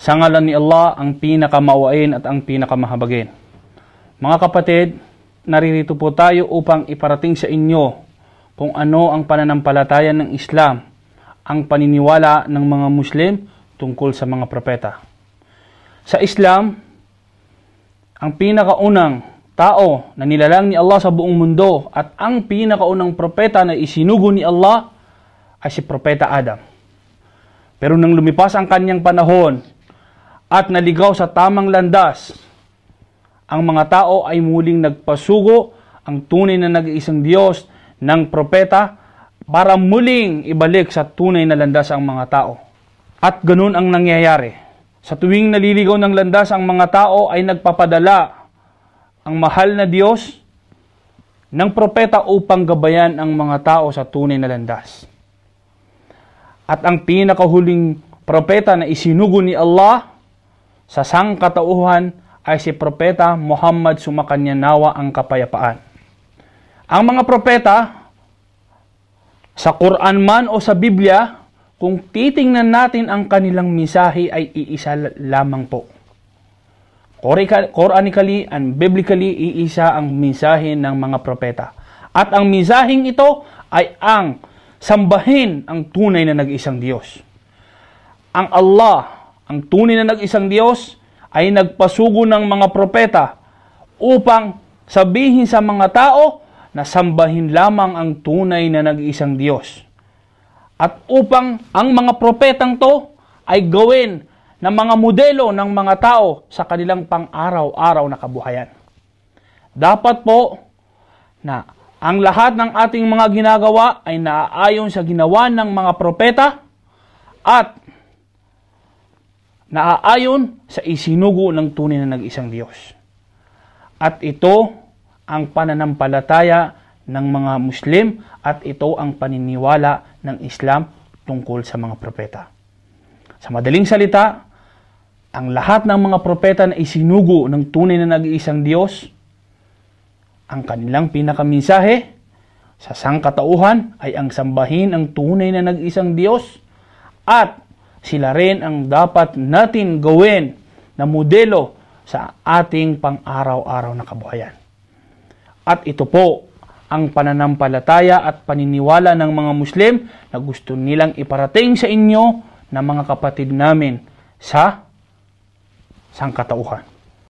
Sa ngalan ni Allah, ang pinakamawain at ang pinakamahabagin. Mga kapatid, naririto po tayo upang iparating sa inyo kung ano ang pananampalataya ng Islam, ang paniniwala ng mga Muslim tungkol sa mga propeta. Sa Islam, ang pinakaunang tao na nilalang ni Allah sa buong mundo at ang pinakaunang propeta na isinugo ni Allah ay si Propeta Adam. Pero nang lumipas ang kanyang panahon, at naligaw sa tamang landas, ang mga tao ay muling nagpasugo ang tunay na nag-iisang Diyos ng propeta para muling ibalik sa tunay na landas ang mga tao. At ganun ang nangyayari. Sa tuwing naliligaw ng landas ang mga tao ay nagpapadala ang mahal na Diyos ng propeta upang gabayan ang mga tao sa tunay na landas. At ang pinakahuling propeta na isinugo ni Allah sa sangkatauhan ay si Propeta Muhammad sumakanya nawa ang kapayapaan. Ang mga propeta, sa Quran man o sa Biblia, kung titingnan natin ang kanilang misahi ay iisa lamang po. Quranically and biblically, iisa ang misahe ng mga propeta. At ang misahing ito ay ang sambahin ang tunay na nag-isang Diyos. Ang Allah, ang tunay na nag-isang Diyos ay nagpasugo ng mga propeta upang sabihin sa mga tao na sambahin lamang ang tunay na nag-iisang Diyos. At upang ang mga propetang to ay gawin ng mga modelo ng mga tao sa kanilang pang-araw-araw na kabuhayan. Dapat po na ang lahat ng ating mga ginagawa ay naaayon sa ginawa ng mga propeta at naaayon sa isinugo ng tunay na nag-isang Diyos. At ito ang pananampalataya ng mga Muslim at ito ang paniniwala ng Islam tungkol sa mga propeta. Sa madaling salita, ang lahat ng mga propeta na isinugo ng tunay na nag-iisang Diyos, ang kanilang pinakamensahe sa sangkatauhan ay ang sambahin ang tunay na nag-iisang Diyos at sila rin ang dapat natin gawin na modelo sa ating pang-araw-araw na kabuhayan. At ito po ang pananampalataya at paniniwala ng mga Muslim na gusto nilang iparating sa inyo na mga kapatid namin sa sangkatauhan.